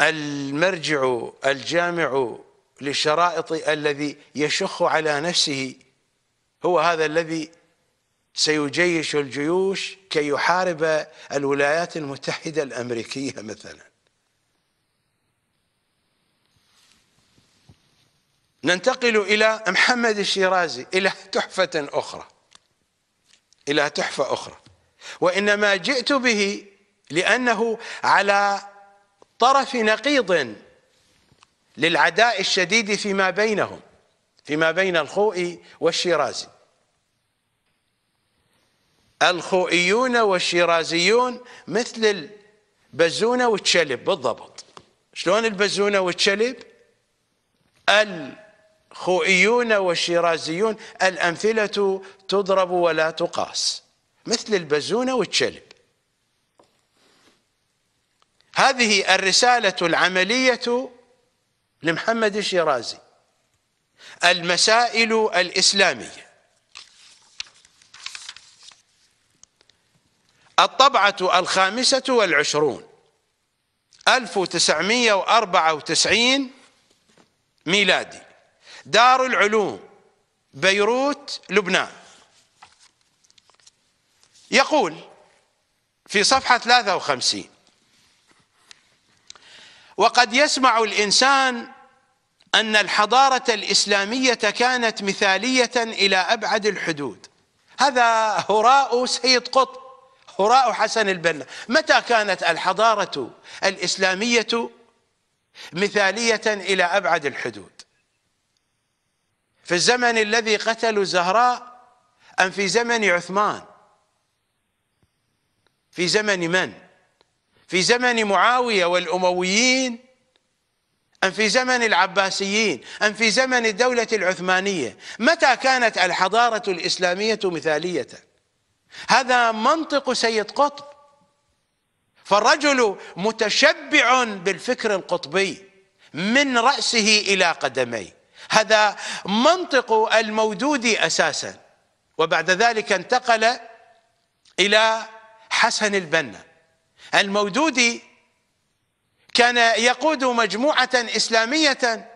المرجع الجامع للشرائط الذي يشخ على نفسه هو هذا الذي سيجيش الجيوش كي يحارب الولايات المتحدة الأمريكية مثلا ننتقل إلى محمد الشيرازي إلى تحفة أخرى إلى تحفة أخرى وإنما جئت به لأنه على طرف نقيض للعداء الشديد فيما بينهم فيما بين الخوئي والشيرازي الخوئيون والشيرازيون مثل البزونة والشلب بالضبط شلون البزونة والشلب الخوئيون والشيرازيون الأمثلة تضرب ولا تقاس مثل البزونة والشلب هذه الرسالة العملية لمحمد الشيرازي المسائل الإسلامية الطبعة الخامسة والعشرون 1994 ميلادي دار العلوم بيروت لبنان يقول في صفحة 53 وقد يسمع الإنسان أن الحضارة الإسلامية كانت مثالية إلى أبعد الحدود هذا هراء سيد قطب هراء حسن البنا متى كانت الحضارة الإسلامية مثالية إلى أبعد الحدود في الزمن الذي قتلوا زهراء أم في زمن عثمان في زمن من في زمن معاوية والأمويين أم في زمن العباسيين أم في زمن الدولة العثمانية متى كانت الحضارة الإسلامية مثالية هذا منطق سيد قطب فالرجل متشبع بالفكر القطبي من رأسه إلى قدميه هذا منطق المودود أساسا وبعد ذلك انتقل إلى حسن البنا المودودي كان يقود مجموعة إسلامية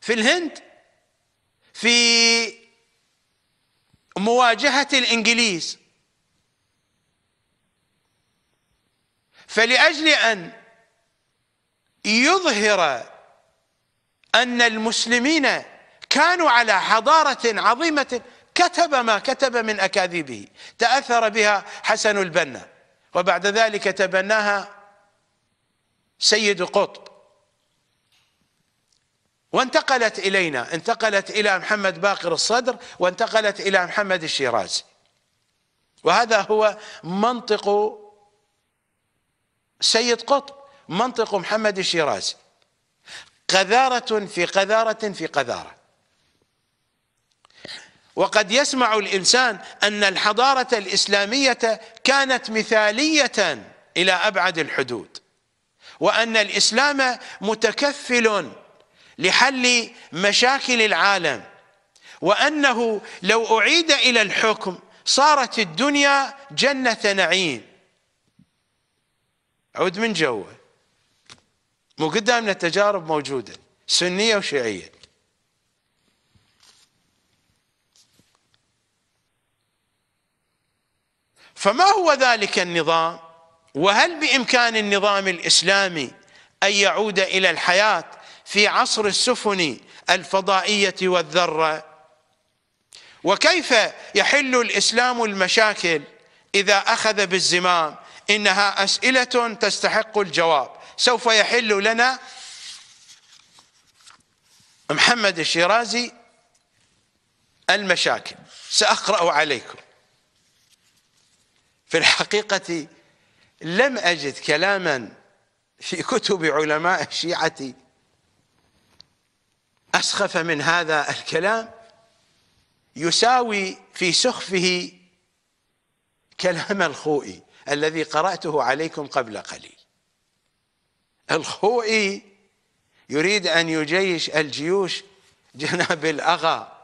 في الهند في مواجهة الإنجليز فلأجل أن يظهر أن المسلمين كانوا على حضارة عظيمة كتب ما كتب من أكاذيبه تأثر بها حسن البنا وبعد ذلك تبناها سيد قطب وانتقلت إلينا انتقلت إلى محمد باقر الصدر وانتقلت إلى محمد الشيرازي وهذا هو منطق سيد قطب منطق محمد الشيرازي قذارة في قذارة في قذارة وقد يسمع الإنسان أن الحضارة الإسلامية كانت مثالية إلى أبعد الحدود وأن الإسلام متكفل لحل مشاكل العالم وأنه لو أعيد إلى الحكم صارت الدنيا جنة نعيم عود من جوه مو قدامنا تجارب موجودة سنية وشيعية فما هو ذلك النظام وهل بإمكان النظام الإسلامي أن يعود إلى الحياة في عصر السفن الفضائية والذرة وكيف يحل الإسلام المشاكل إذا أخذ بالزمام إنها أسئلة تستحق الجواب سوف يحل لنا محمد الشيرازي المشاكل سأقرأ عليكم في الحقيقة لم أجد كلاما في كتب علماء الشيعة أسخف من هذا الكلام يساوي في سخفه كلام الخوئي الذي قرأته عليكم قبل قليل الخوئي يريد أن يجيش الجيوش جناب الأغا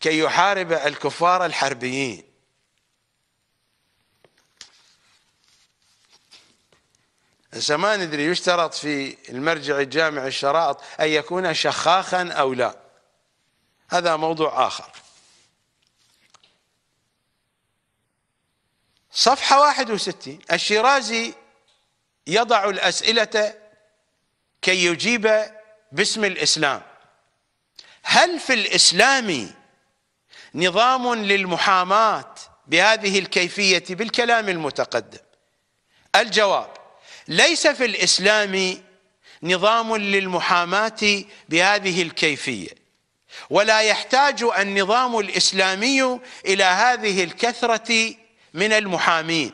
كي يحارب الكفار الحربيين هسه ما ندري يشترط في المرجع الجامع الشرائط أن يكون شخاخا أو لا هذا موضوع آخر صفحة 61 الشيرازي يضع الأسئلة كي يجيب باسم الإسلام هل في الإسلام نظام للمحاماة بهذه الكيفية بالكلام المتقدم الجواب ليس في الإسلام نظام للمحاماة بهذه الكيفية ولا يحتاج النظام الإسلامي إلى هذه الكثرة من المحامين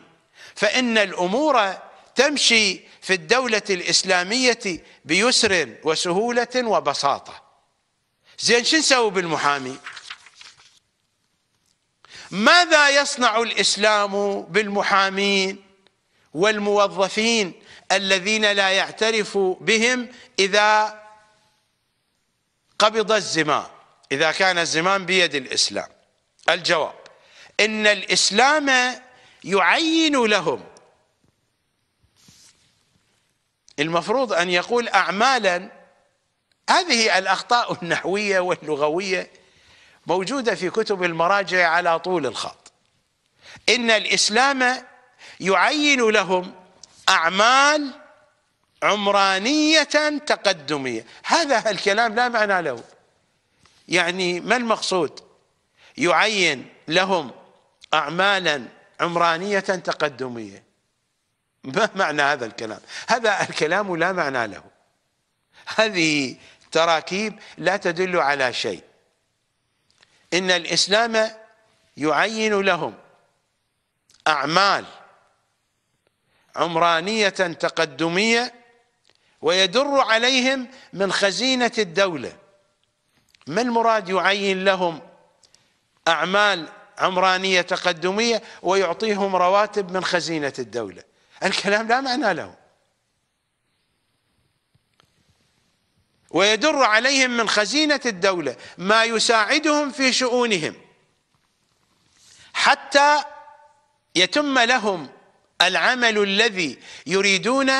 فإن الأمور تمشي في الدولة الإسلامية بيسر وسهولة وبساطة زين شو نسوي بالمحامي ماذا يصنع الإسلام بالمحامين والموظفين الذين لا يعترف بهم إذا قبض الزمام إذا كان الزمام بيد الإسلام الجواب إن الإسلام يعين لهم المفروض أن يقول أعمالا هذه الأخطاء النحوية واللغوية موجودة في كتب المراجع على طول الخط إن الإسلام يعين لهم أعمال عمرانية تقدمية هذا الكلام لا معنى له يعني ما المقصود يعين لهم أعمالا عمرانية تقدمية ما معنى هذا الكلام هذا الكلام لا معنى له هذه تراكيب لا تدل على شيء إن الإسلام يعين لهم أعمال عمرانية تقدمية ويدر عليهم من خزينة الدولة ما المراد يعين لهم أعمال عمرانية تقدمية ويعطيهم رواتب من خزينة الدولة الكلام لا معنى له ويدر عليهم من خزينة الدولة ما يساعدهم في شؤونهم حتى يتم لهم العمل الذي يريدون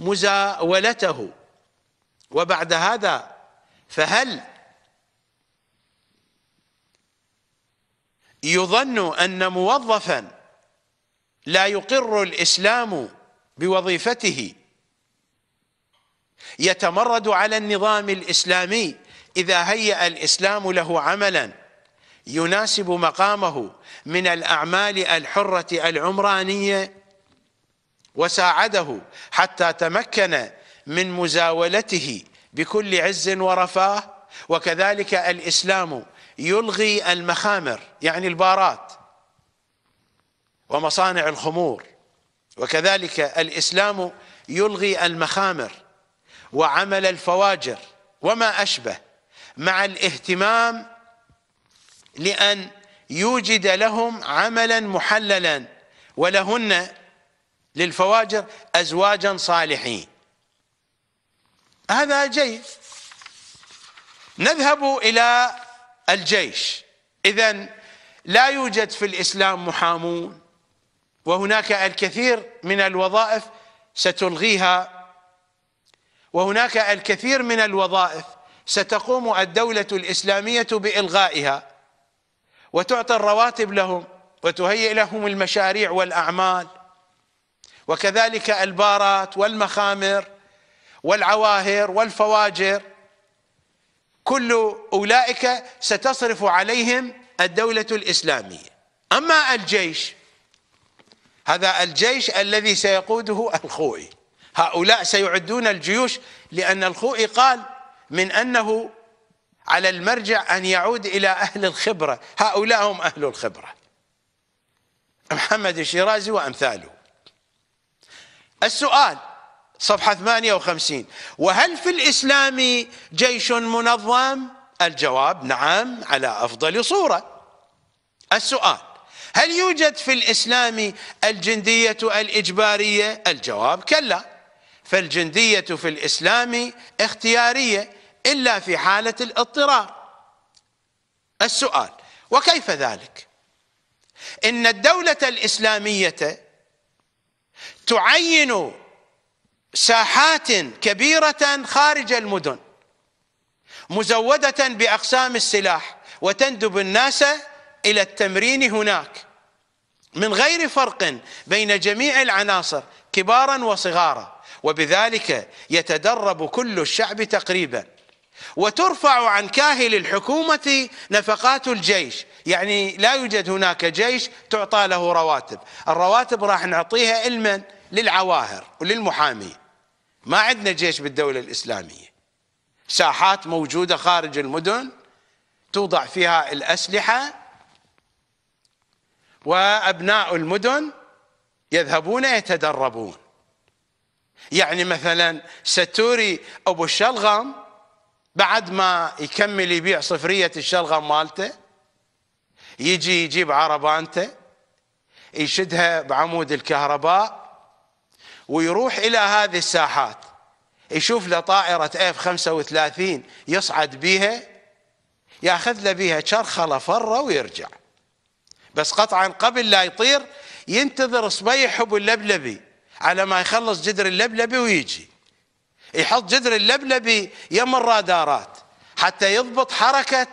مزاولته وبعد هذا فهل يظن أن موظفا لا يقر الإسلام بوظيفته يتمرد على النظام الاسلامي اذا هيأ الاسلام له عملا يناسب مقامه من الاعمال الحره العمرانيه وساعده حتى تمكن من مزاولته بكل عز ورفاه وكذلك الاسلام يلغي المخامر يعني البارات ومصانع الخمور وكذلك الاسلام يلغي المخامر وعمل الفواجر وما أشبه مع الاهتمام لأن يوجد لهم عملا محللا ولهن للفواجر أزواجا صالحين هذا جيد نذهب إلى الجيش إذا لا يوجد في الإسلام محامون وهناك الكثير من الوظائف ستلغيها وهناك الكثير من الوظائف ستقوم الدولة الإسلامية بإلغائها وتعطي الرواتب لهم وتهيئ لهم المشاريع والأعمال وكذلك البارات والمخامر والعواهر والفواجر كل أولئك ستصرف عليهم الدولة الإسلامية أما الجيش هذا الجيش الذي سيقوده الخوئي هؤلاء سيعدون الجيوش لأن الخوئي قال من أنه على المرجع أن يعود إلى أهل الخبرة هؤلاء هم أهل الخبرة محمد الشيرازي وأمثاله السؤال صفحة 58 وهل في الإسلام جيش منظم؟ الجواب نعم على أفضل صورة السؤال هل يوجد في الإسلام الجندية الإجبارية؟ الجواب كلا فالجندية في الإسلام اختيارية إلا في حالة الاضطرار السؤال وكيف ذلك إن الدولة الإسلامية تعين ساحات كبيرة خارج المدن مزودة بأقسام السلاح وتندب الناس إلى التمرين هناك من غير فرق بين جميع العناصر كبارا وصغارا وبذلك يتدرب كل الشعب تقريبا وترفع عن كاهل الحكومة نفقات الجيش يعني لا يوجد هناك جيش تعطى له رواتب الرواتب راح نعطيها علما للعواهر وللمحامي ما عندنا جيش بالدولة الإسلامية ساحات موجودة خارج المدن توضع فيها الأسلحة وأبناء المدن يذهبون يتدربون يعني مثلا ستوري ابو الشلغم بعد ما يكمل يبيع صفرية الشلغم مالته يجي يجيب عربانته يشدها بعمود الكهرباء ويروح الى هذه الساحات يشوف له طائرة اف 35 يصعد بها ياخذ له بها شرخلة فرة ويرجع بس قطعا قبل لا يطير ينتظر صبيح ابو اللبلبي على ما يخلص جدر اللبلبي ويجي يحط جدر اللبلبي يم الرادارات حتى يضبط حركة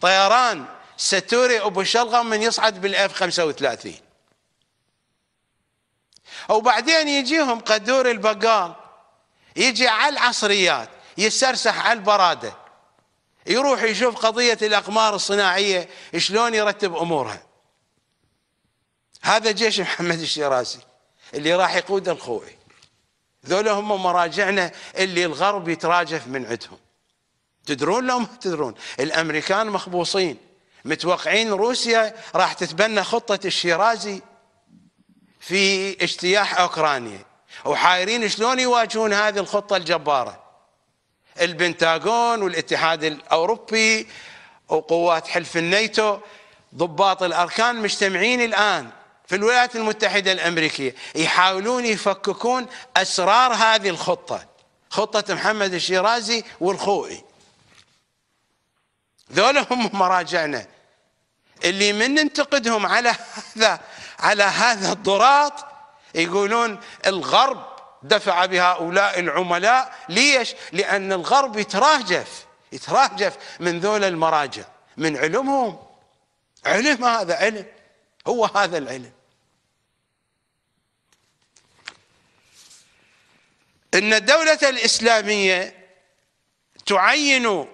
طيران ستوري أبو شلغم من يصعد بالأف 35 وبعدين يجيهم قدور البقال يجي على العصريات يسرسح على البرادة يروح يشوف قضية الأقمار الصناعية شلون يرتب أمورها هذا جيش محمد الشيرازي اللي راح يقود الخوئي ذولا هم مراجعنا اللي الغرب يتراجف من عندهم تدرون لو ما تدرون الامريكان مخبوصين متوقعين روسيا راح تتبنى خطه الشيرازي في اجتياح اوكرانيا وحايرين شلون يواجهون هذه الخطه الجباره البنتاغون والاتحاد الاوروبي وقوات حلف الناتو ضباط الاركان مجتمعين الان في الولايات المتحدة الأمريكية يحاولون يفككون أسرار هذه الخطة خطة محمد الشيرازي والخوئي ذولا هم مراجعنا اللي من ننتقدهم على هذا على هذا الضراط يقولون الغرب دفع بهؤلاء العملاء ليش لأن الغرب يتراجف يتراجف من ذول المراجع من علمهم علم هذا علم هو هذا العلم ان الدولة الاسلامية تعين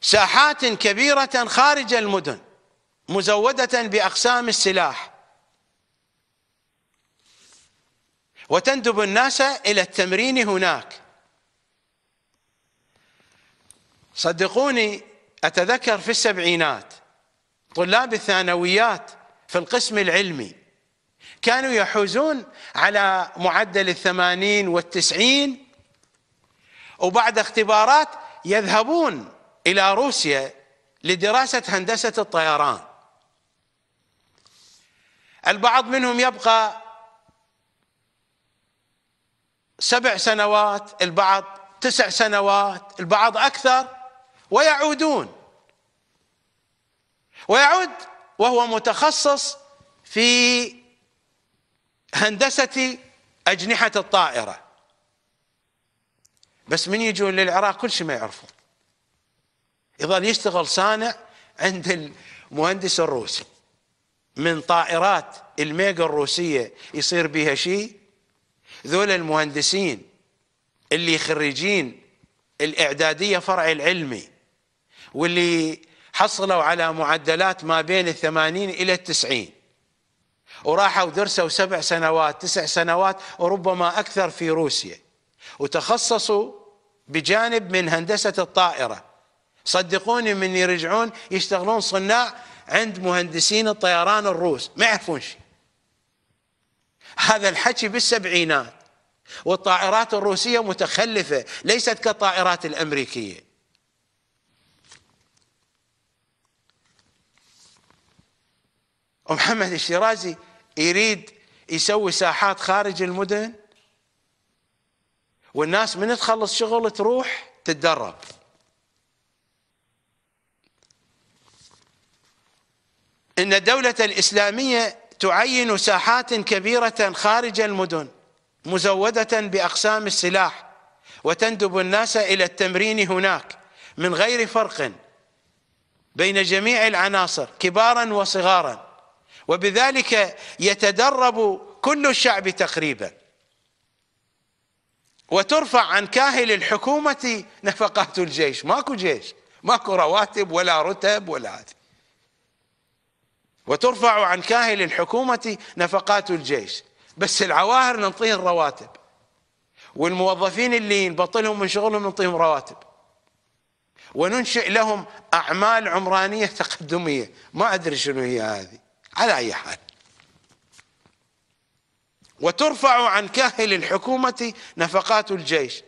ساحات كبيرة خارج المدن مزودة باقسام السلاح وتندب الناس الى التمرين هناك صدقوني اتذكر في السبعينات طلاب الثانويات في القسم العلمي كانوا يحوزون على معدل الثمانين والتسعين وبعد اختبارات يذهبون إلى روسيا لدراسة هندسة الطيران البعض منهم يبقى سبع سنوات البعض تسع سنوات البعض أكثر ويعودون ويعود وهو متخصص في هندسة أجنحة الطائرة بس من يجون للعراق كل شيء ما يعرفون يظل يشتغل صانع عند المهندس الروسي من طائرات الميجا الروسية يصير بها شيء ذول المهندسين اللي خريجين الإعدادية فرع العلمي واللي حصلوا على معدلات ما بين الثمانين إلى التسعين وراحوا درسوا سبع سنوات تسع سنوات وربما أكثر في روسيا وتخصصوا بجانب من هندسة الطائرة صدقوني من يرجعون يشتغلون صناع عند مهندسين الطيران الروس ما يعرفون شيء هذا الحكي بالسبعينات والطائرات الروسية متخلفة ليست كالطائرات الأمريكية ومحمد الشيرازي يريد يسوي ساحات خارج المدن والناس من تخلص شغل تروح تتدرب ان الدوله الاسلاميه تعين ساحات كبيره خارج المدن مزوده باقسام السلاح وتندب الناس الى التمرين هناك من غير فرق بين جميع العناصر كبارا وصغارا وبذلك يتدرب كل الشعب تقريبا وترفع عن كاهل الحكومة نفقات الجيش ماكو جيش ماكو رواتب ولا رتب ولا هذا وترفع عن كاهل الحكومة نفقات الجيش بس العواهر ننطيهم رواتب والموظفين اللي نبطلهم من شغلهم ننطيهم رواتب وننشئ لهم أعمال عمرانية تقدمية ما أدري شنو هي هذه على أي حال وترفع عن كاهل الحكومة نفقات الجيش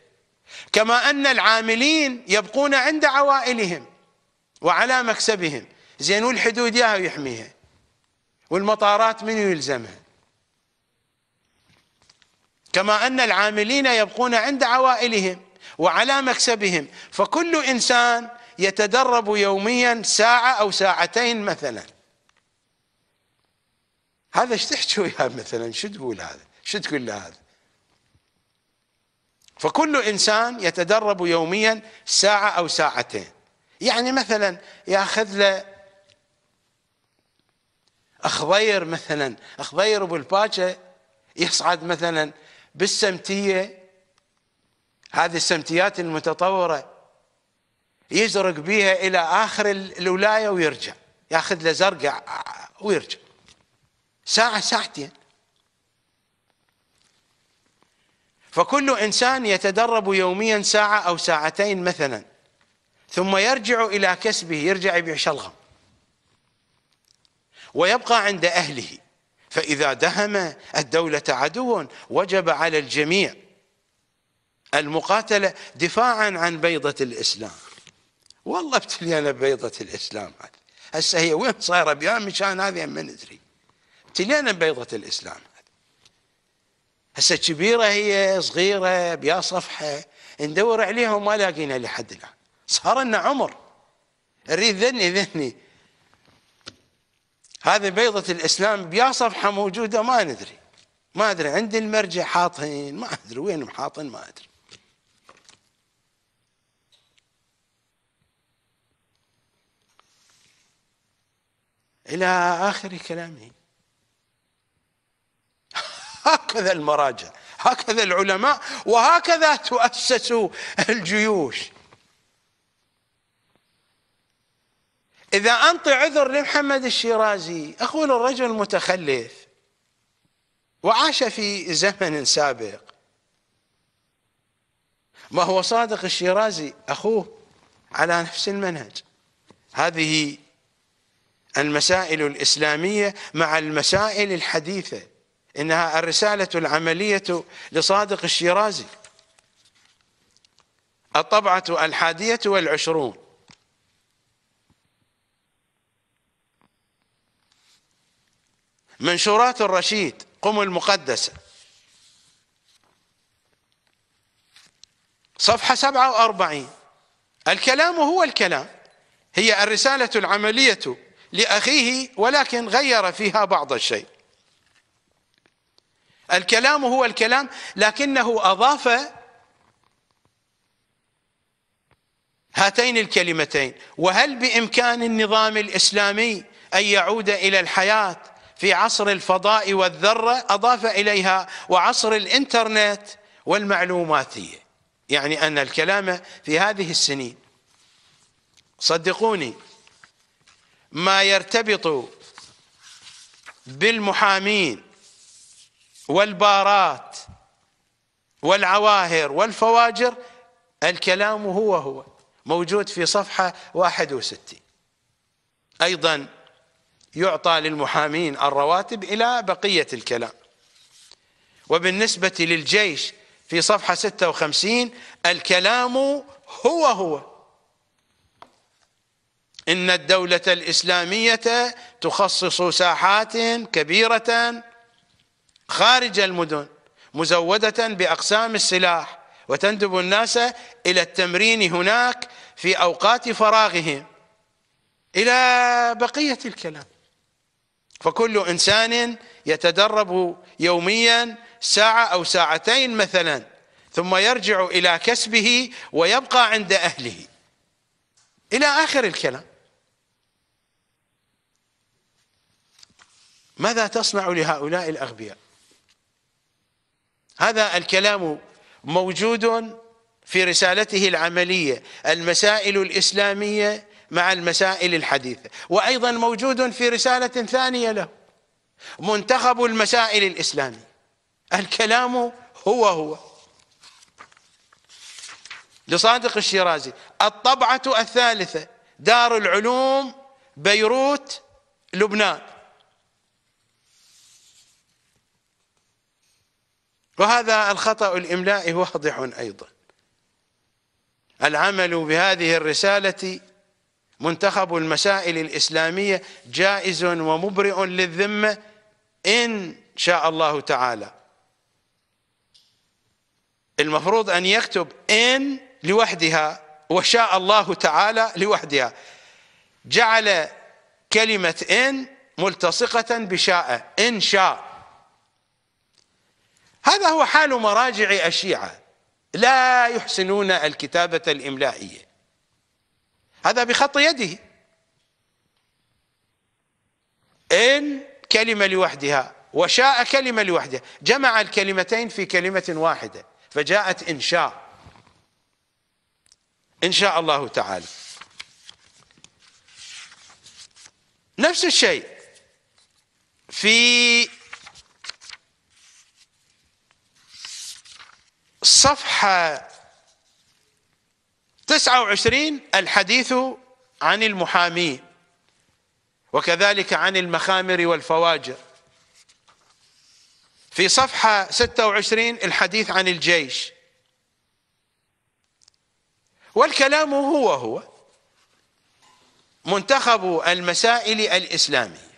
كما أن العاملين يبقون عند عوائلهم وعلى مكسبهم زين والحدود ياها ويحميها والمطارات من يلزمها كما أن العاملين يبقون عند عوائلهم وعلى مكسبهم فكل إنسان يتدرب يوميا ساعة أو ساعتين مثلاً هذا ايش تحكي وياه مثلا شو تقول هذا شو تقول له هذا فكل انسان يتدرب يوميا ساعه او ساعتين يعني مثلا ياخذ له اخضير مثلا اخضير ابو الباجه يصعد مثلا بالسمتيه هذه السمتيات المتطوره يزرق بها الى اخر الولايه ويرجع ياخذ له زرقاء ويرجع ساعة ساعتين فكل إنسان يتدرب يوميا ساعة أو ساعتين مثلا ثم يرجع إلى كسبه يرجع يبيع شلغم ويبقى عند أهله فإذا دهم الدولة عدو وجب على الجميع المقاتلة دفاعا عن بيضة الإسلام والله ابتلينا بيضة الإسلام هسه هي وين صايرة بيان مشان هذه ما ندري امتنانا بيضة الإسلام هسه كبيرة هي صغيرة بيا صفحة ندور عليها وما لاقينا لحد الآن صار لنا عمر نريد ذني ذني هذه بيضة الإسلام بيا صفحة موجودة ما ندري ما أدري عند المرجع حاطين ما أدري وين محاطين ما أدري إلى آخر كلامي هكذا المراجع هكذا العلماء وهكذا تؤسس الجيوش إذا أنطي عذر لمحمد الشيرازي أقول الرجل متخلف وعاش في زمن سابق ما هو صادق الشيرازي أخوه على نفس المنهج هذه المسائل الإسلامية مع المسائل الحديثة إنها الرسالة العملية لصادق الشيرازي الطبعة الحادية والعشرون منشورات الرشيد قم المقدسة صفحة 47 الكلام هو الكلام هي الرسالة العملية لأخيه ولكن غير فيها بعض الشيء الكلام هو الكلام لكنه أضاف هاتين الكلمتين وهل بإمكان النظام الإسلامي أن يعود إلى الحياة في عصر الفضاء والذرة أضاف إليها وعصر الإنترنت والمعلوماتية يعني أن الكلام في هذه السنين صدقوني ما يرتبط بالمحامين والبارات والعواهر والفواجر الكلام هو هو موجود في صفحة 61 أيضا يعطى للمحامين الرواتب إلى بقية الكلام وبالنسبة للجيش في صفحة 56 الكلام هو هو إن الدولة الإسلامية تخصص ساحات كبيرة خارج المدن مزودة بأقسام السلاح وتندب الناس إلى التمرين هناك في أوقات فراغهم إلى بقية الكلام فكل إنسان يتدرب يوميا ساعة أو ساعتين مثلا ثم يرجع إلى كسبه ويبقى عند أهله إلى آخر الكلام ماذا تصنع لهؤلاء الأغبياء هذا الكلام موجود في رسالته العملية المسائل الإسلامية مع المسائل الحديثة وأيضا موجود في رسالة ثانية له منتخب المسائل الاسلاميه الكلام هو هو لصادق الشيرازي الطبعة الثالثة دار العلوم بيروت لبنان وهذا الخطأ الإملائي واضح أيضا العمل بهذه الرسالة منتخب المسائل الإسلامية جائز ومبرئ للذمة إن شاء الله تعالى المفروض أن يكتب إن لوحدها وشاء الله تعالى لوحدها جعل كلمة إن ملتصقة بشاء إن شاء هذا هو حال مراجع الشيعة لا يحسنون الكتابة الإملائية هذا بخط يده إن كلمة لوحدها وشاء كلمة لوحدها جمع الكلمتين في كلمة واحدة فجاءت إن شاء إن شاء الله تعالى نفس الشيء في صفحة 29 الحديث عن المحامين وكذلك عن المخامر والفواجر في صفحة 26 الحديث عن الجيش والكلام هو هو منتخب المسائل الإسلامية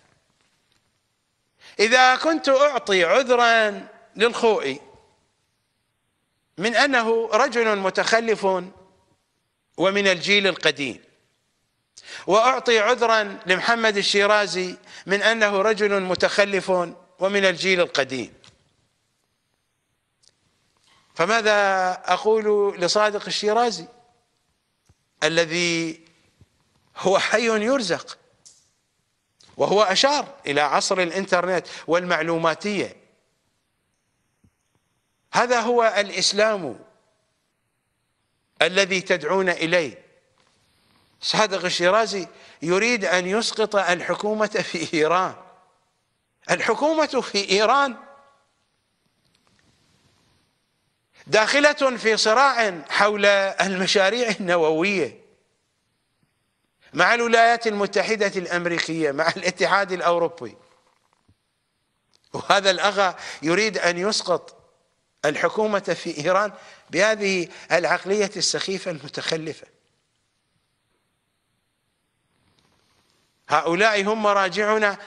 إذا كنت أعطي عذرا للخوئي من أنه رجل متخلف ومن الجيل القديم وأعطي عذرا لمحمد الشيرازي من أنه رجل متخلف ومن الجيل القديم فماذا أقول لصادق الشيرازي الذي هو حي يرزق وهو أشار إلى عصر الإنترنت والمعلوماتية هذا هو الإسلام الذي تدعون إليه صادق الشيرازي يريد أن يسقط الحكومة في إيران الحكومة في إيران داخلة في صراع حول المشاريع النووية مع الولايات المتحدة الأمريكية مع الاتحاد الأوروبي وهذا الأغا يريد أن يسقط الحكومة في إيران بهذه العقلية السخيفة المتخلفة هؤلاء هم مراجعنا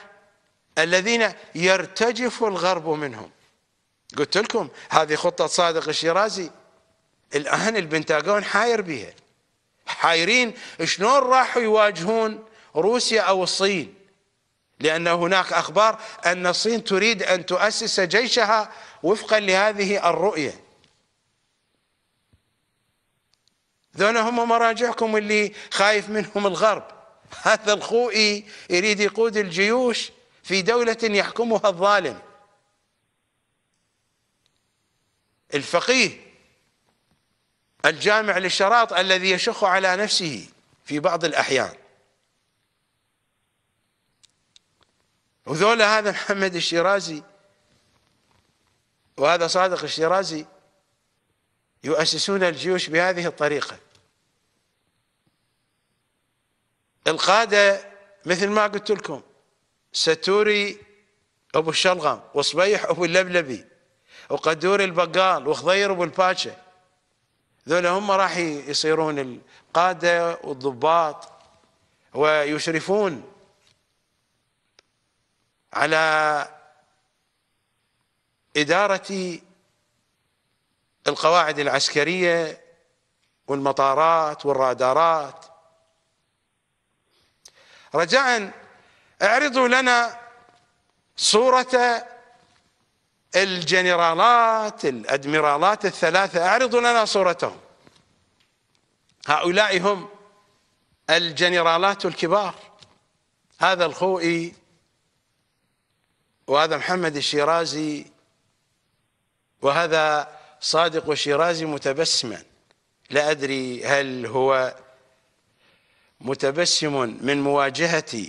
الذين يرتجف الغرب منهم قلت لكم هذه خطة صادق الشيرازي الآن البنتاغون حاير بها حايرين شلون راحوا يواجهون روسيا أو الصين لأن هناك أخبار أن الصين تريد أن تؤسس جيشها وفقا لهذه الرؤية ذولا هم مراجعكم اللي خايف منهم الغرب هذا الخوئي يريد يقود الجيوش في دولة يحكمها الظالم الفقيه الجامع للشراط الذي يشخ على نفسه في بعض الأحيان وذولا هذا محمد الشيرازي وهذا صادق الشيرازي يؤسسون الجيوش بهذه الطريقة القادة مثل ما قلت لكم ستوري أبو الشلغم وصبيح أبو اللبلبي وقدوري البقال وخضير أبو الباشا ذولا هم راح يصيرون القادة والضباط ويشرفون على إدارة القواعد العسكرية والمطارات والرادارات رجاء اعرضوا لنا صورة الجنرالات الأدميرالات الثلاثة اعرضوا لنا صورتهم هؤلاء هم الجنرالات الكبار هذا الخوئي وهذا محمد الشيرازي وهذا صادق شيرازي متبسما لا أدري هل هو متبسم من مواجهة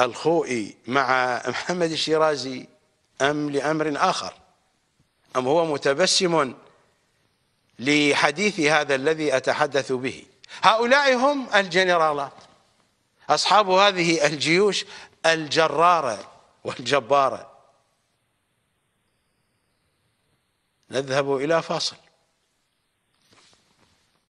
الخوئي مع محمد الشيرازي أم لأمر آخر أم هو متبسم لحديث هذا الذي أتحدث به هؤلاء هم الجنرالات أصحاب هذه الجيوش الجرارة والجبارة نذهب إلى فاصل